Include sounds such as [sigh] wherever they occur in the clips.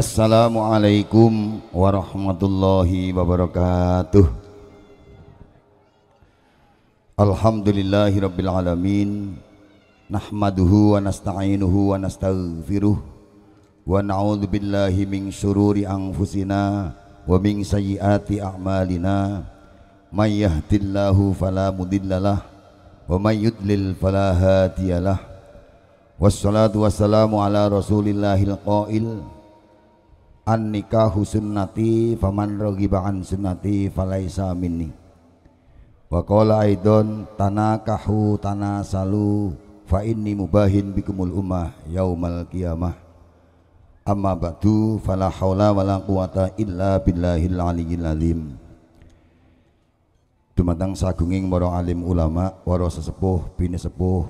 Assalamualaikum warahmatullahi wabarakatuh Alhamdulillahi rabbil alamin Nahmaduhu wa nasta'inuhu wa nastaghfiruh Wa na'udhu billahi min syururi anfusina Wa min sayyiati a'malina May yahdillahu falamudillalah Wa may yudlil falahatiyalah Wassalatu wassalamu ala rasulillahil qail an nikahu sunnati faman raghiba an sunnati falaisa minni wa qala aidon tanakahu tanasalu fa inni mubahin bikumul ummah yaumal qiyamah amma ba'du fala haula wala quwata illa billahil aliyyil azim dumateng sagunging para alim ulama para sesepuh bini sepuh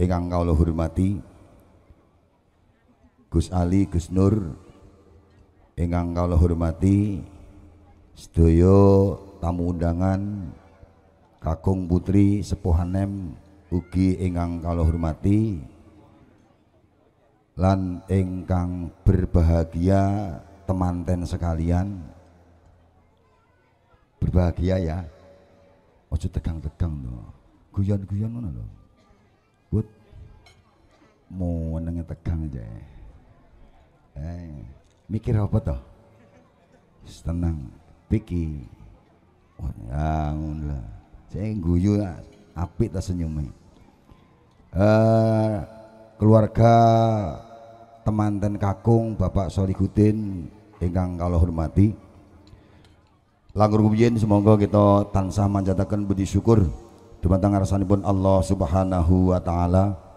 ingkang kawula hormati Gus Ali Gus Nur ingkang kalau hormati sedaya tamu undangan kakung putri sepuhanem ugi ingkang kalau hormati lan ingkang berbahagia temanten sekalian berbahagia ya ojo tegang-tegang lo, guyon-guyon mana loh buat mau nengen tegang aja ya. Eh, mikir apa toh? Tenang, pikir. Oh, ya lah. Saya guyu ah, api tak senyum. Eh, keluarga dan kakung Bapak Solihudin ingkang kalau hormati. Langgur kubiyen semoga kita tansah manjatakan budi syukur dumateng pun Allah Subhanahu wa taala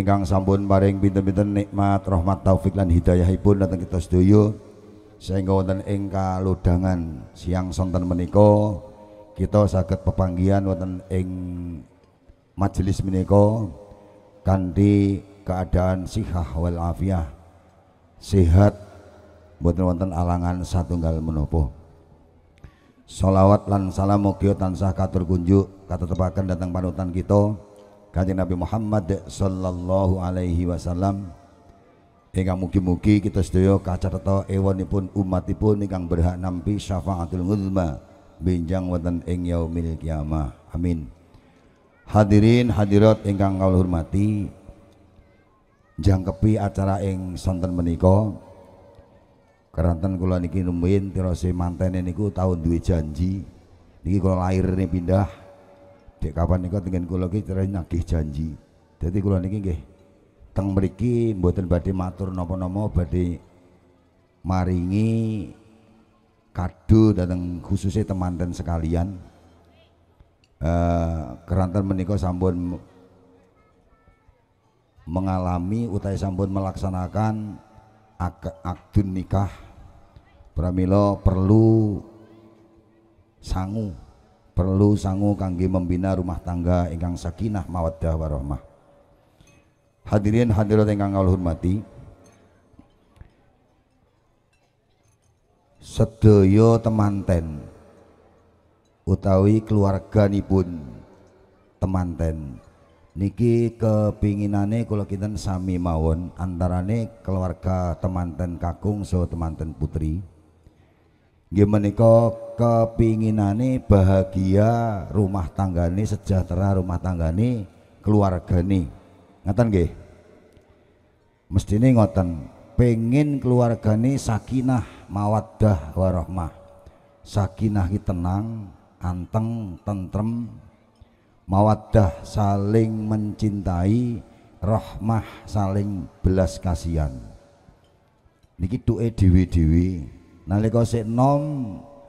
ingkang sampun maring pinten-pinten nikmat rahmat taufik hidayah hidayahipun datang kita sedoyo sehingga wonten ing kalodhangan siang sonten meniko kita saged pepanggihan wonten ing majelis meniko kanthi keadaan sihah wal afiah sehat buat wonten alangan satu satunggal menopo Salawat lan salam mugi tansah katur kunjuk kata katetepaken datang panutan kita kanjeng Nabi Muhammad sallallahu alaihi wasallam ingkang mugi-mugi kita sedaya kacarita ewanipun umatipun ingkang berhak nampi syafaatul uzma binjang wonten ing yaumil kiamah amin hadirin hadirat ingkang kawula hormati jangkepi acara ing sonten menika keranten kula niki nemuin tirose mantene niku tahun duwe janji niki kula lahir pindah dek kapan nih tengen tinggal iki terus nagih janji jadi kulo nih nggih teng mriki buatin badi matur nopo-nopo badi maringi kado datang khususnya teman dan sekalian uh, keranten menikah sambun mengalami utai sambun melaksanakan ak akdun nikah pramilo perlu sanggup perlu sangu kangge membina rumah tangga ingkang sakinah mawaddah warahmah hadirin hadirat ingkang kawula hormati sedaya temanten utawi keluarganipun temanten niki kepinginane kula kinten sami mawon antarane keluarga temanten kakung so temanten putri nggih menika kepinginane bahagia rumah tanggane sejahtera rumah tanggane keluargane gih nggih mestine ngoten pengin keluargane sakinah mawaddah warahmah sakinah ki tenang anteng tentrem mawaddah saling mencintai rahmah saling belas kasihan niki duwe dhewe-dhewe nalika sik nom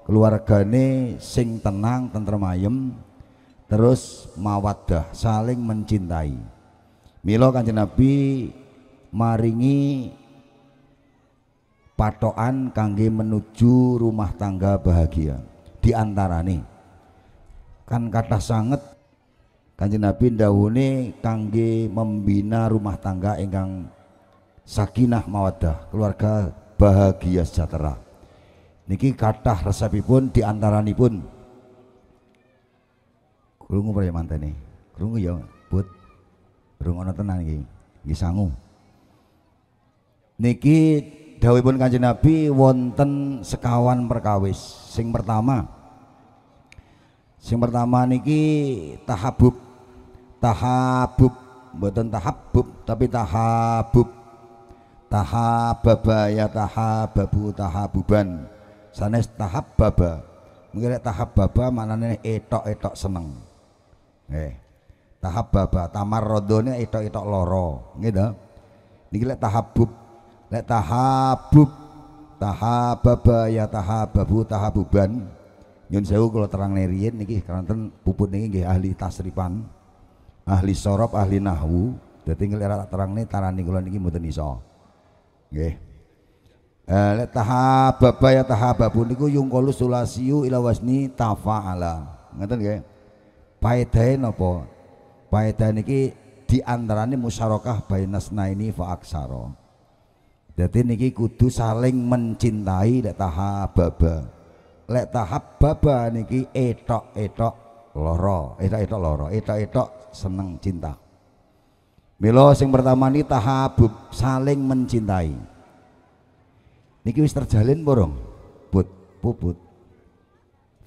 keluargane sing tenang tentrem ayem terus mawadah saling mencintai Milo kanjeng Nabi maringi patoan kangge menuju rumah tangga bahagia di antara nih kan kata sangat kanjeng Nabi dahune kangge membina rumah tangga enggang sakinah mawadah keluarga bahagia sejahtera niki kathah resepipun diantaranipun krungu praya mantene krungu ya but kerungu tenan iki nggih sangu niki dawuhipun Kanjeng Nabi wonten sekawan perkawis sing pertama sing pertama niki tahabub tahabub mboten tahabub tapi tahabub tahababaya tahababu tahabuban sanes tahap baba mengira tahap baba maknanya etok-etok seneng eh tahap baba tamar rodone etok-etok loro gitu bub lek tahap lek tahap baba ya tahap tahap buban nyun sewu kalau terang neriin niki ten puput niki nggih ahli tasripan ahli sorop ahli nahwu dadi ngelera terang nih tarani nih niki mboten gih nggih Eh, lek tahababa ya tahababu niku yungkalu sulasiyu ila wasni tafa'ala Ngerti nggih paedahe nopo paedah niki ni musyarakah nasna ini faaksaro. jadi niki kudu saling mencintai lek tahababa lek tahababa niki etok-etok loro etok-etok loro etok-etok seneng cinta Milo sing pertama ini tahabub saling mencintai Niki wis terjalin borong. Put, puput.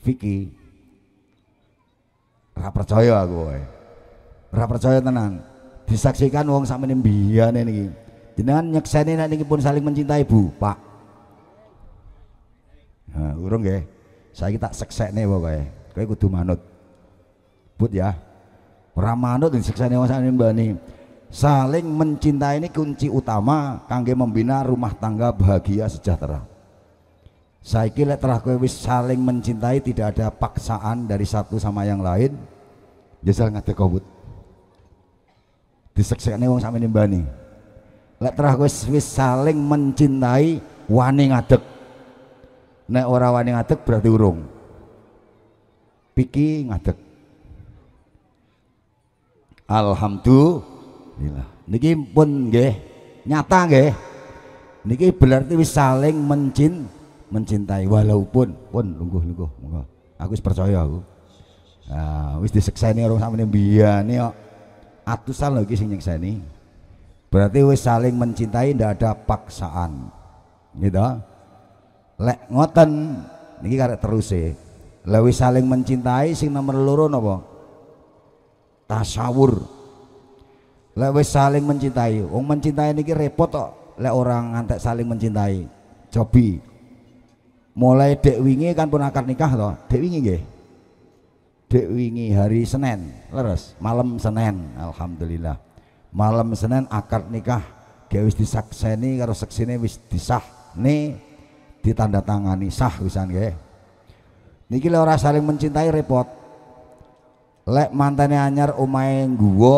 Vicky. rapercoyo percaya aku kowe. percaya tenan. Disaksikan wong sakmene mbiyane niki. Jenengan nyekseni nek niki pun saling mencintai Bu, Pak. Nah, urung saya kita seksek nih pokoke. kayak kudu manut. Put ya. Ora manut disekseni wong sakmene nih saling mencintai ini kunci utama kangge membina rumah tangga bahagia sejahtera saya kira terah kowe saling mencintai tidak ada paksaan dari satu sama yang lain jajal ya ngate kobut diseksekne wong sampe nimbani lek terah kowe saling mencintai wani ngadeg nek ora wani ngadeg berarti urung piki ngadeg alhamdulillah Inilah. Niki pun nggih, nyata nggih. Niki berarti wis saling mencin mencintai walaupun pun lungguh lungguh monggo. Aku wis percaya aku. Nah, wis disekseni orang sampeyan mbiyane kok. Atusan lho iki sing nyekseni. Berarti wis saling mencintai ndak ada paksaan. Gitu. Lek ngoten niki karek terus e. Lah wis saling mencintai sing nomor loro napa? Tasawur lek wis saling mencintai wong mencintai niki repot kok lek orang ngantek saling mencintai jobi mulai dek wingi kan pun akan nikah toh dek wingi nggih dek wingi hari Senin leres malam Senin alhamdulillah malam Senin akad nikah ge wis disakseni karo seksine wis disah nih ditandatangani sah wisan nggih niki lek ora saling mencintai repot lek mantane anyar omahe guwa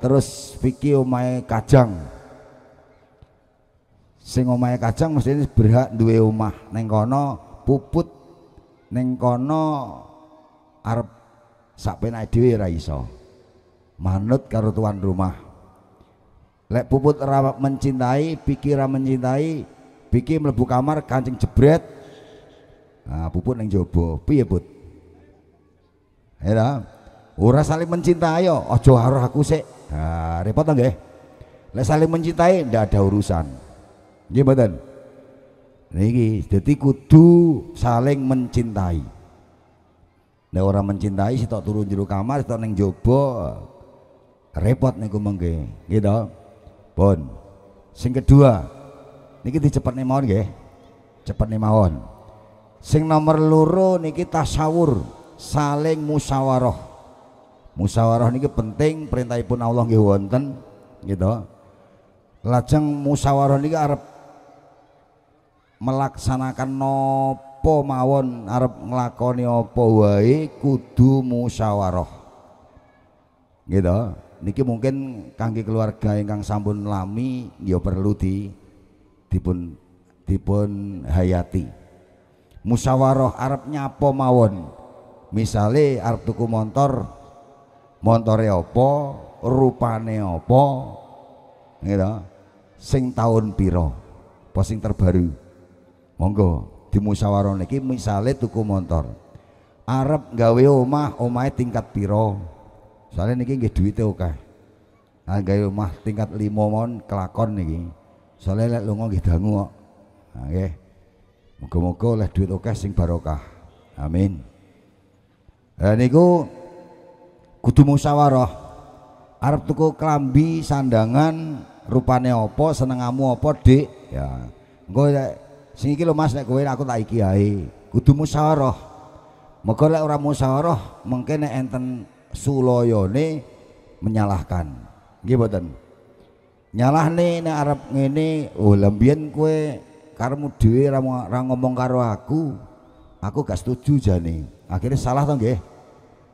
terus Vicky omahe Kajang sing omahe Kajang mesti berhak duwe omah ning kono puput ning kono arep sak penake dhewe ora iso manut karo tuan rumah lek puput rawak mencintai Vicky mencintai Vicky mlebu kamar kancing jebret nah puput ning jaba piye put lah ora saling mencintai yo ojo harus aku sih nah, repot nggih lek saling mencintai ndak ada urusan nggih badan niki jadi kudu saling mencintai nek orang mencintai tak turun juru kamar sitok neng jaba repot nih gue mengge, gitu. pun sing kedua niki nih mawon cepat nih mawon sing nomor loro niki tasawur saling musyawarah musyawarah niki penting perintahipun Allah nggih wonten gitu lajeng musyawarah niki Arab melaksanakan nopo mawon arep nglakoni apa wae kudu musyawarah gitu niki mungkin kangge keluarga ingkang sampun lami ya perlu di dipun dipun hayati musyawarah arep nyapo mawon misale arep tuku motor montore apa, rupane apa, gitu. Sing tahun piro, apa sing terbaru. Monggo dimusyawarah niki misale tuku motor. Arab gawe omah, omahe tingkat piro. Soalnya niki nggih duwite akeh. Nah, gawe omah tingkat 5 mon kelakon niki. Soalnya lek lunga nggih dangu kok. Nah, nggih. Muga-muga oleh duit akeh sing barokah. Amin. Lah niku kudu musyawarah arep tuku klambi sandangan rupane apa senengamu apa dik ya engko sing iki lho Mas nek kowe aku tak iki ae kudu musyawarah mergo lek ora musyawarah mengke nek enten sulayane menyalahkan nggih mboten nyalahne nek arep ngene oh lembiyen kowe karemu dhewe ora ngomong karo aku aku gak setuju jane akhirnya salah to nggih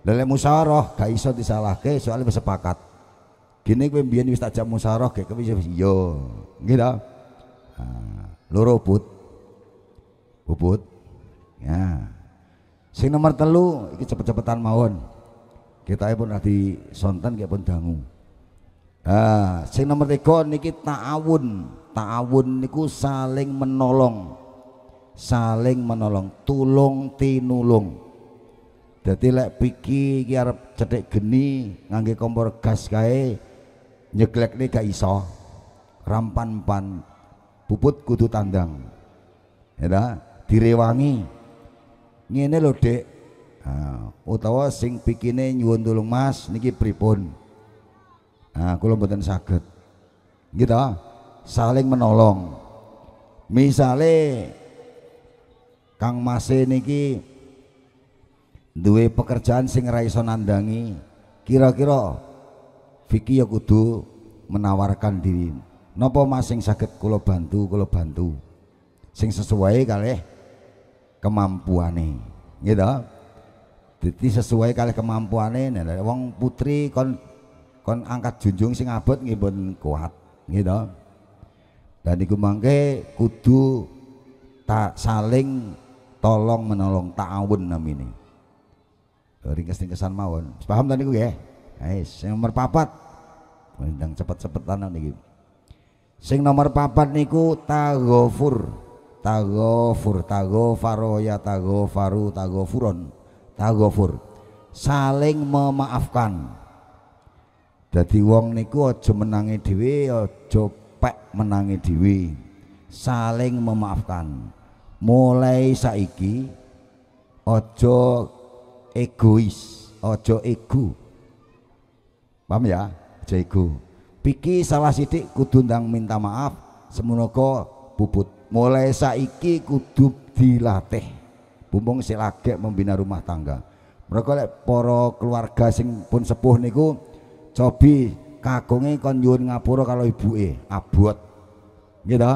Lele musyawarah gak iso disalahke soal bersepakat. kini kowe mbiyen wis tak jam musyawarah gek kowe yo. Iya. Nggih ta? Loro put. Puput. Ya. Sing nomor telu iki cepet-cepetan mawon. Kita pun nanti sonten gak pun dangu. Ah, sing nomor tiga niki ta'awun. Ta'awun niku saling menolong. Saling menolong, tulung tinulung. Jadi lek piki kiar arep geni ngangge kompor gas kae nih gak iso. Rampan-pan puput kudu tandang. Ya direwangi. Ngene lho, dek, Nah, utawa sing pikine nyuwun tulung Mas niki pripun? Nah, kula mboten saged. Nggih Saling menolong. Misale Kang Mas niki duwe pekerjaan sing ora iso nandangi kira-kira Vicky ya kudu menawarkan diri nopo mas sing saged kula bantu kulo bantu sing sesuai kalih kemampuane gitu jadi sesuai kalih kemampuane nih wong putri kon kon angkat junjung sing abot nggih kuat gitu dan iku mangke kudu tak saling tolong menolong ta'awun namine Ringkas ringkasan mawon paham tadi gue ya Hei, yang nomor papat mendang cepet-cepetan niki sing nomor papat niku tagofur tagofur tagofaro ya tagofaru tagofuron tagofur saling memaafkan jadi wong niku aja menangi dhewe aja pek menangi dhewe saling memaafkan mulai saiki aja egois ojo ego paham ya ojo ego piki salah sidik kudu minta maaf semunoko puput mulai saiki kudu dilatih bumbung sik membina rumah tangga mereka lek poro keluarga sing pun sepuh niku cobi kagunge kon yun ngapura kalau ibuke abot gitu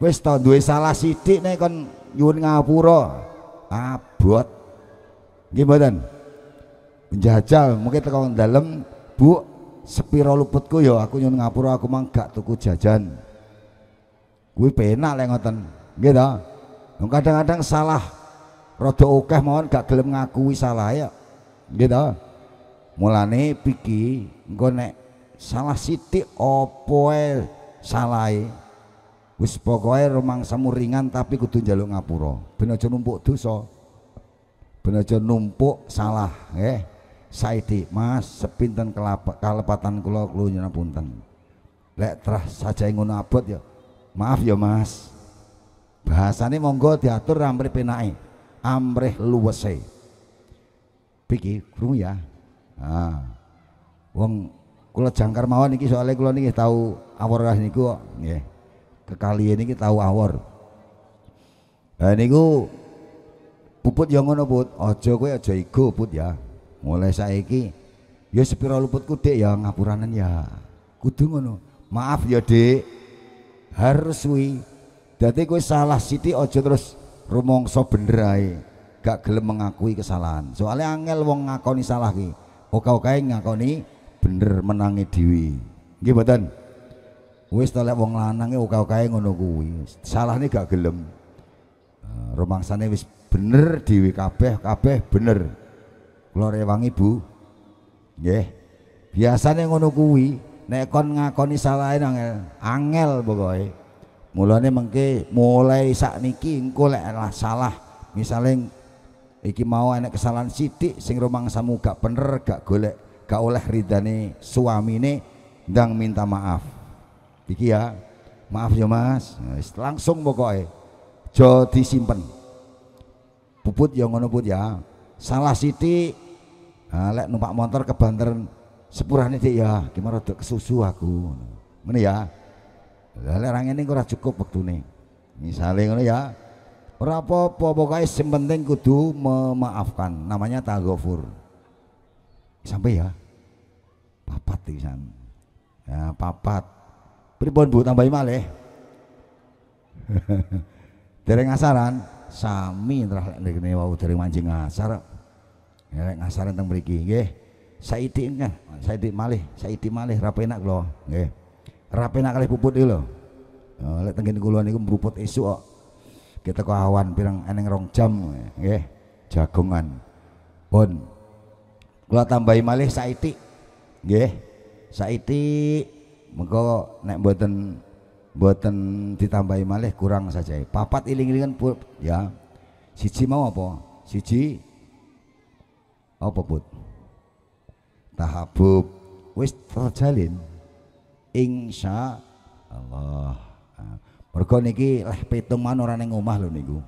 wis tau duwe salah sithik nih kon yun ngapura abot Gimana? Menjajal mungkin teko dalam Bu sepiro luputku yo ya, aku nyun ngapura aku mang gak tuku jajan. Gue penak lengotan ngoten. Nggih kadang-kadang salah Rodo okeh mohon gak gelem ngakui salah ya. gitu Mulane piki engko salah sithik opoe salai wis pokoke rumangsamu ringan tapi kudu njaluk ngapura ben aja numpuk dosa bener aja numpuk salah eh saiti Mas sepinten kelapa, kelepatan kula kula punten lek terah saja ngono abot ya maaf ya Mas bahasane monggo diatur amri penai amrih luwese pikir krungu ya ah wong kula jangkar mawon niki soalnya kula niki tahu awor lah niku nggih kekalian niki tahu awor Eh niku Puput yang ngono put, ojo kowe aja ego put ya. Mulai saiki ya sepira luput kudek ya ngapuranan ya. Kudu ngono. Maaf ya dek Harus wi Dadi kowe salah siti ojo terus rumangsa so Gak gelem mengakui kesalahan. Soalnya angel wong ngakoni salah ki. Oka-okae ngakoni bener menangi dewi gimana mboten? Wis wong lanang oka-okae ngono kuwi. Salahne gak gelem. Uh, rumangsane wis bener di kabeh kabeh bener kula rewangi Bu nggih biasane ngono kuwi nek kon ngakoni salahe angel angel pokoke mulane mengke mulai sak niki engko lek salah misalnya iki mau enek kesalahan sithik sing rumangsamu gak bener gak golek gak oleh ridane suamine ndang minta maaf iki ya maaf ya mas langsung pokoknya jauh simpen Puput yang ngono put ya. Salah siti nah, lek numpak motor ke banter sepurane dik ya, gimana rada kesusu aku. Ngene ya. lele lek ini kurang cukup waktu wektune. misalnya ngono ya. berapa apa-apa pokoke penting kudu memaafkan. Namanya taghafur. Sampai ya. Papat pisan. Ya, papat. Pripun Bu tambahi malih? [laughs] Dereng asaran sami terah lek kene wau dereng mancing ngasar ya lek ngasar teng mriki nggih saiti kan saiti malih saiti malih ra penak kula nggih ra penak kalih puput iki lho ya, lek teng kene kula niku mruput esuk kok kita ke awan pirang eneng rong jam nggih jagongan pun kula tambahi malih saiti nggih saiti mengko nek mboten buatan ditambahi malih kurang saja papat iling-ilingan ya siji mau apa siji apa put tahabub wis terjalin insya Allah mergo niki lah petung orang yang ning omah lho niku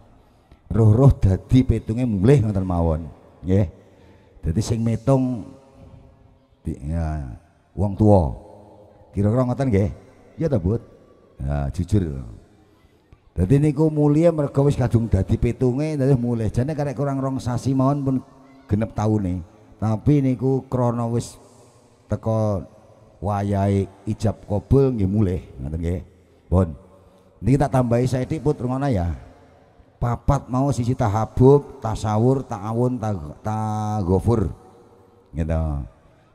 roh-roh dadi petungnya mulih ngantar mawon ya. Jadi sing metung di, ya, wong tua kira-kira ngoten gak? ya ta Ya, jujur. tadi niku mulia mereka wis kadung dadi petunge dadi mulai Jane karek kurang rong sasi mohon pun genep nih, Tapi niku krono wis teko wayai ijab kobel nggih mulai, ngoten nggih. Pun. Niki tak tambahi saya tiput rumana ya. Papat mau sisi tahabub, tasawur, ta'awun, taghafur. Ta gitu.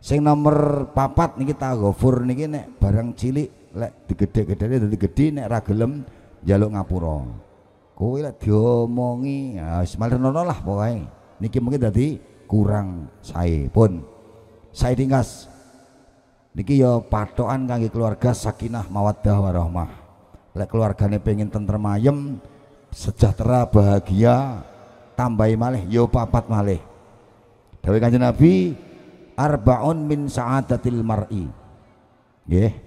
Sing nomor papat niki gofur niki nek barang cilik lek digedhe-gedhe dadi gede nek ra gelem njaluk ngapura kowe lek diomongi ya wis malenono lah pokoke niki mungkin dadi kurang sae pun sae tingkas niki yo ya patokan kangge keluarga sakinah mawaddah warahmah lek keluargane pengen tentrem ayem sejahtera bahagia tambahi malih yo ya papat malih dawuh kanjeng Nabi arbaun min saadatil mar'i nggih yeah.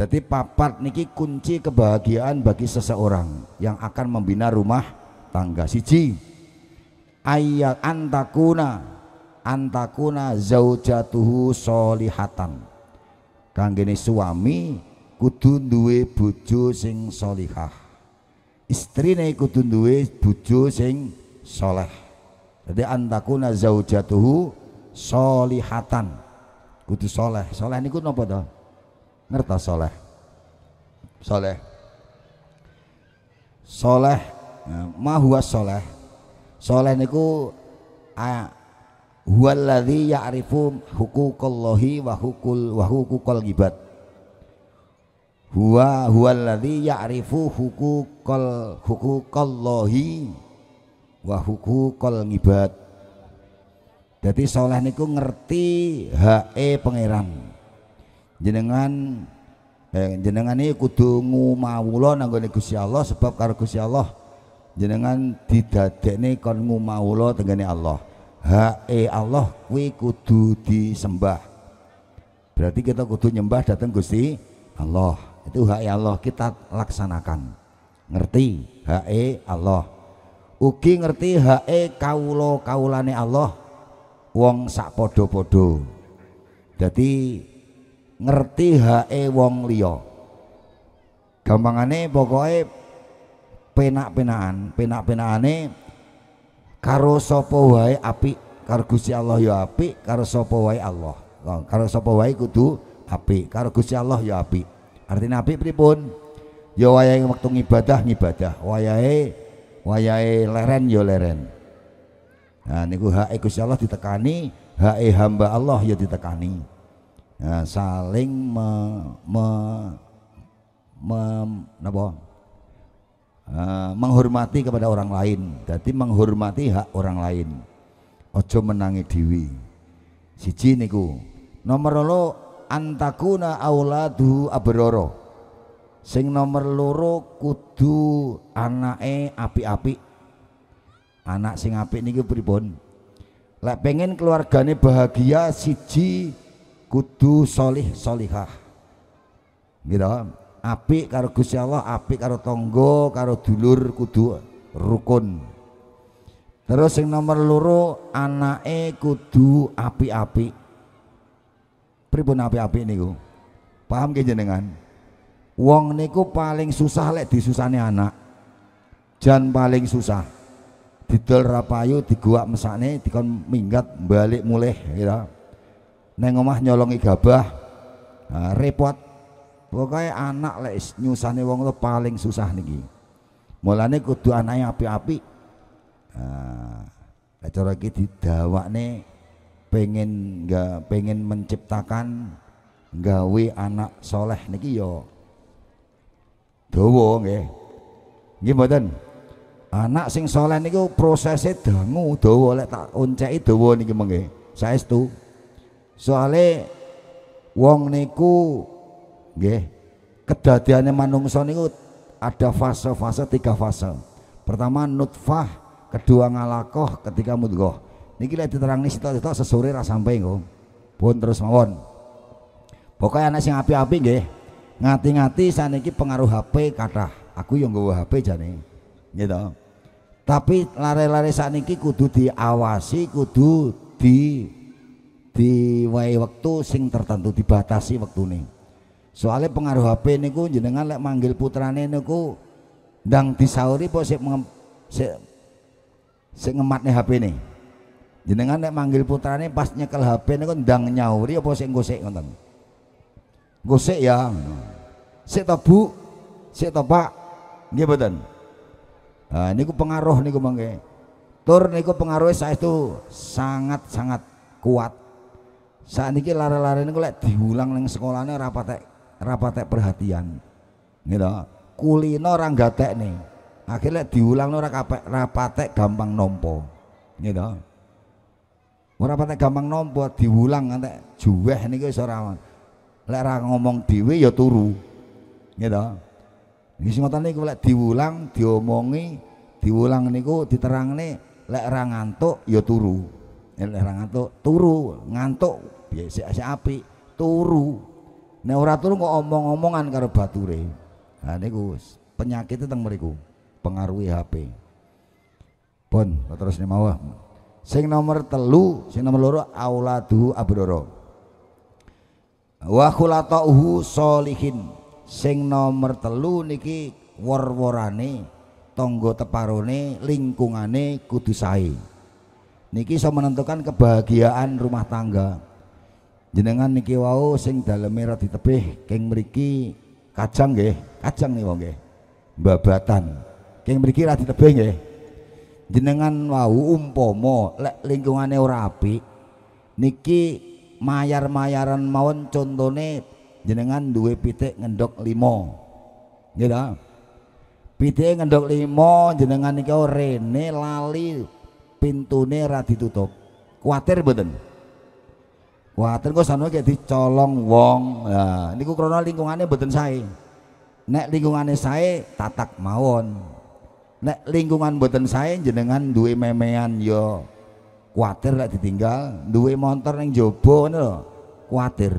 Jadi papat niki kunci kebahagiaan bagi seseorang yang akan membina rumah tangga siji ayat antakuna antakuna zaujatuhu solihatan kanggene suami kudu duwe bojo sing solihah istrine kudu duwe bojo sing soleh jadi antakuna zaujatuhu solihatan kudu soleh soleh niku nopo toh ngerti soleh soleh soleh ya, mahuwa soleh soleh niku huwallazi ya'rifu hukukullahi wa hukul wa hukukul gibat huwa huwallazi ya'rifu hukukul hukukullahi wa hukukul ibad jadi soleh niku ngerti hae pangeran jenengan eh, jenengan ini kudu ngumawulo nanggone Gusti Allah sebab karo Gusti Allah jenengan tidak didadekne kon ngumawulo tengene Allah. Hae Allah kuwi kudu disembah. Berarti kita kudu nyembah datang Gusti Allah. Itu hae Allah kita laksanakan. Ngerti hae Allah. Ugi ngerti hae kaulo kaulane Allah wong sak padha-padha. jadi ngerti hae wong liya gampangane pokoke penak penaan, penak penaane karo sapa wae apik karo Gusti Allah ya apik karo sapa wae Allah oh, karo sapa wae kudu apik karo Gusti Allah ya apik artinya apik pripun ya wayahe wektu ngibadah ngibadah wayahe wayahe leren ya leren nah niku hae Gusti Allah ditekani hae hamba Allah ya ditekani ya, saling me, me, me, uh, menghormati kepada orang lain jadi menghormati hak orang lain ojo menangi dewi siji niku nomor lo antakuna auladu abroro sing nomor loro kudu anake api-api, anak sing apik niki pripun lek pengen keluargane bahagia siji kudu solih solihah gitu Api karo Gusti Allah api karo tonggo karo dulur kudu rukun terus yang nomor loro anake kudu api-api pripun api-api niku paham ke jenengan wong niku paling susah lek disusane anak jan paling susah didol rapayu diguak mesane dikon minggat balik mulih gitu neng omah nyolongi gabah nah, repot pokoknya anak lek nyusane wong itu paling susah niki mulane kudu anaknya api-api nah, kita cara iki nih pengen nggak pengen menciptakan gawe anak soleh niki yo ya dowo nggih nggih mboten anak sing soleh niku prosesnya dangu dowo lek tak onceki dowo niki mengge saestu soale wong niku nggih kedadiannya manungsa niku ada fase-fase tiga fase pertama nutfah kedua ngalakoh ketiga mudghah niki lek nih sitok-sitok sesore ra sampe nggo pun terus mawon pokoknya nasi sing api-api nggih ngati-ngati saniki pengaruh HP kathah aku yang nggawa HP jane gitu tapi lare-lare saniki kudu diawasi kudu di diwai waktu sing tertentu dibatasi waktu nih Soalnya pengaruh HP ku jenengan lek manggil putrane ku dang disauri mengem si, si ngemat nih HP ini Jenengan lek manggil putrane pas nyekel HP ku dang nyauri apa si gosek ngonten Gosek ya. si tabu si Sik nggih Pak? nah ini ku pengaruh pengaruh ku mangke. Tur ku pengaruh saya itu sangat-sangat kuat saat ini lari-lari ini kulek diulang neng sekolahnya rapatek rapatek perhatian gitu kulino orang gatek nih akhirnya diulang orang kapek rapatek gampang nompo gitu orang rapatek gampang nompo diulang nanti juweh nih guys orang lek ngomong diwe ya turu gitu Iki semua tadi niku lek diulang, diomongi, diulang niku nih lek orang ngantuk ya turu. Eh, lek orang ngantuk turu, ngantuk piye ya, sik si api turu nek ora turu kok omong-omongan karo bature ha nah, niku penyakit teng mriku pengaruhi HP pun bon, terus nih mawah sing nomor telu sing nomor loro auladu doro wa khulatauhu solihin sing nomor telu niki worworane tonggo teparone lingkungane kudu niki iso menentukan kebahagiaan rumah tangga jenengan niki wau sing daleme ra ditebih keng meriki kacang nggih kacang nih wong nggih babatan keng mriki ra ditebih nggih jenengan wau mo lek lingkungane ora apik niki mayar-mayaran mawon contone jenengan duwe pitik ngendok limo nggih ta ngendok limo jenengan niki rene lali pintune ra ditutup kuatir mboten Kuwatir kok sana kayak dicolong wong. ini niku krana lingkungannya mboten sae. Nek lingkungannya sae tatak mawon. Nek lingkungan mboten sae jenengan duwe memean yo, ya kuatir lah ditinggal, duwe motor neng jaba ngono lho. Kuwatir.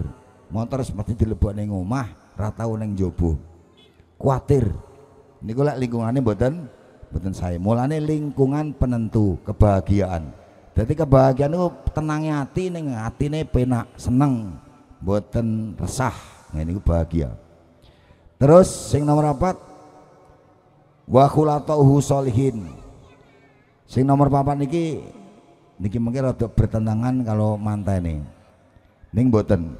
Motor seperti dilebok neng rumah, ratau neng ning kuatir, ini Niku lah lingkungannya mboten mboten sae. Mulane lingkungan penentu kebahagiaan jadi kebahagiaan itu tenangnya hati hati ini penak seneng buatan resah nah, ini bahagia terus sing nomor empat wa solihin sing nomor papan niki niki mungkin untuk bertentangan kalau nih. ning buatan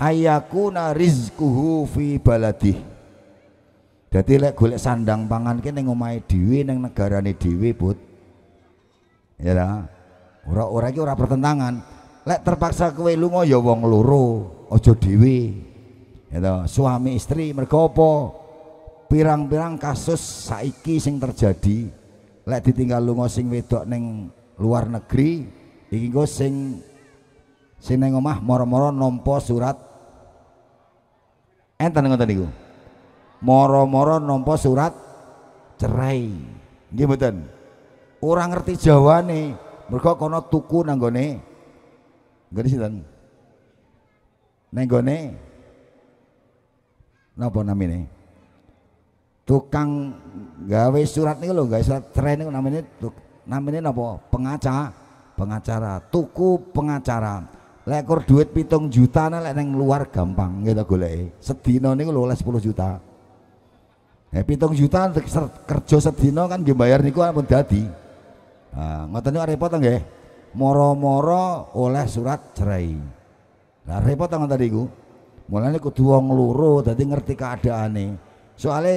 ayakuna rizquhu fi baladi. Jadi lek golek sandang pangan ki ngomai dewi neng ning negarane dewi Put. Ya lah. Orang-orang iki ora pertentangan lek terpaksa kowe lunga ya wong loro ojo dhewe ya suami istri merkopo, pirang-pirang kasus saiki sing terjadi lek ditinggal lunga sing wedok neng luar negeri iki engko sing sing ning omah moro-moro nampa surat enten ngoten niku moro-moro nampa surat cerai nggih Orang ngerti Jawa nih. Mereka kono tuku nanggone sih dan Nanggone nopo namine? Tukang gawe surat nih lo gawe surat training namine tuk, namine nopo Pengacara, pengacara, tuku pengacara. lekor duit pitung juta nih lek neng luar gampang nggak ada goleke. setino nih lo oleh sepuluh juta. Eh pitung juta kerja setino kan dibayar niku pun dadi. Nah, ngoten niku repot nggih. Moro-moro oleh surat cerai. lah repot ngoten niku. Mulane kudu wong loro dadi ngerti keadaane. Soale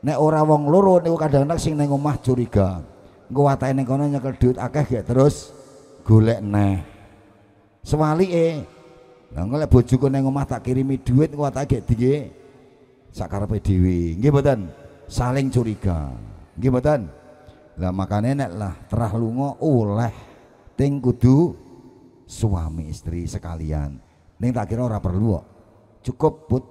nek ora wong loro niku kadang-kadang sing ning omah curiga. Engko watake ning kono nyekel duit akeh gek terus golek neh. Sewalike Lah engko lek bojoku ning omah tak kirimi duit kuwi tak gek dhewe. Sakarepe dhewe. Nggih mboten? Saling curiga. Nggih mboten? lah makanya nek lah terah lungo oleh ting kudu suami istri sekalian ning tak kira ora perlu cukup put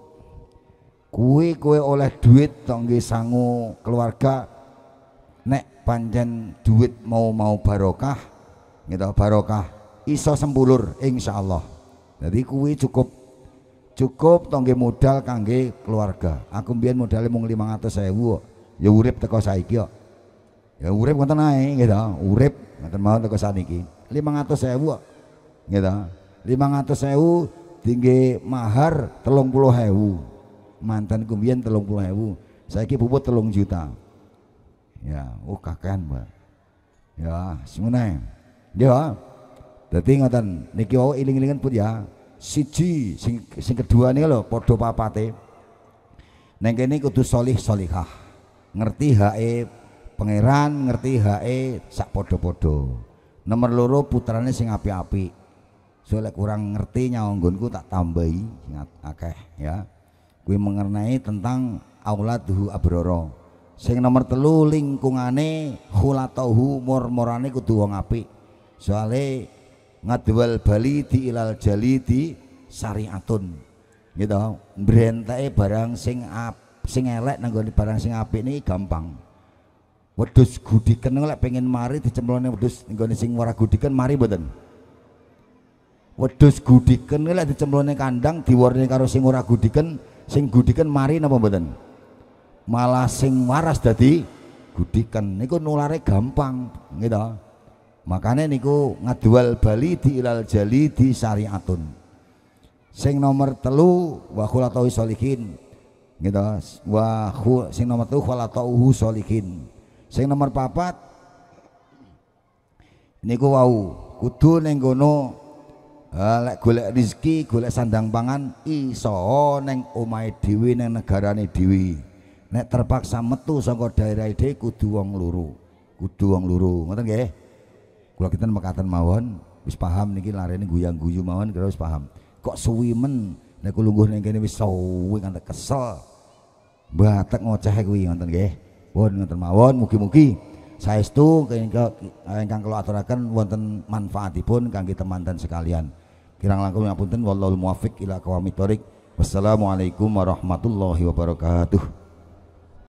kue kue oleh duit tonggi sangu keluarga nek panjen duit mau mau barokah gitu barokah iso sembulur insya Allah jadi kue cukup cukup tonggi modal kangge keluarga aku biar modalnya mung saya bu, ya urip teko saiki kok Ya urep ngoten ae gitu. Urip ngoten mawon teko saniki. 500.000 kok. Gitu. 500.000 tinggi mahar telung puluh 30.000. Mantan puluh mbiyen 30.000. Saiki bubut telung juta. Ya, oh kakean, Mbak. Ya, dia, Ya. Dadi ngoten niki wau iling-ilingan pun ya. Siji sing, sing kedua nih lho podo papate. Neng kene kudu solih solihah. Ngerti hae pangeran ngerti hae sak podo-podo nomor loro putrane sing api-api soalnya kurang ngerti nyaonggonku tak tambahi ingat akeh ya Gue mengenai tentang auladhu abroro sing nomor telu lingkungane tauhu murmurane kudu wong api. soale ngadwal bali di ilal jali di syariatun gitu brenteke barang sing ap, sing elek nanggoni barang sing api ini gampang wedhus gudikan lek pengen mari dicemplone wedus nggone sing ora gudiken mari mboten wedhus gudikan lek dicemplone kandang diworni karo sing ora gudiken sing gudikan mari napa mboten malah sing waras dadi gudikan. niku nulare gampang gitu makanya niku ngadual bali di ilal jali di syariatun sing nomor telu wa khulatau solihin gitu wa sing nomor telu khulatau solihin Sing nomor papat niku wau kudu neng Gono, lek golek rizki golek sandang pangan iso ning omahe neng ning negarane Dewi, Nek terpaksa metu saka daerah dhewe kudu wong loro. Kudu wong loro, ngoten nggih. Kula kinten mekaten mawon, wis paham niki larene guyang-guyu mawon kira wis paham. Kok suwi men nek kula lungguh ning kene wis suwi nganti kesel. Batek ngoceh kuwi ngoten nggih. Bon ngoten mawon mugi-mugi saestu ingkang kula aturaken wonten manfaatipun kangge temanten sekalian. Kirang langkung ngapunten wallahul muwaffiq ila qawamit thoriq. Wassalamualaikum warahmatullahi wabarakatuh.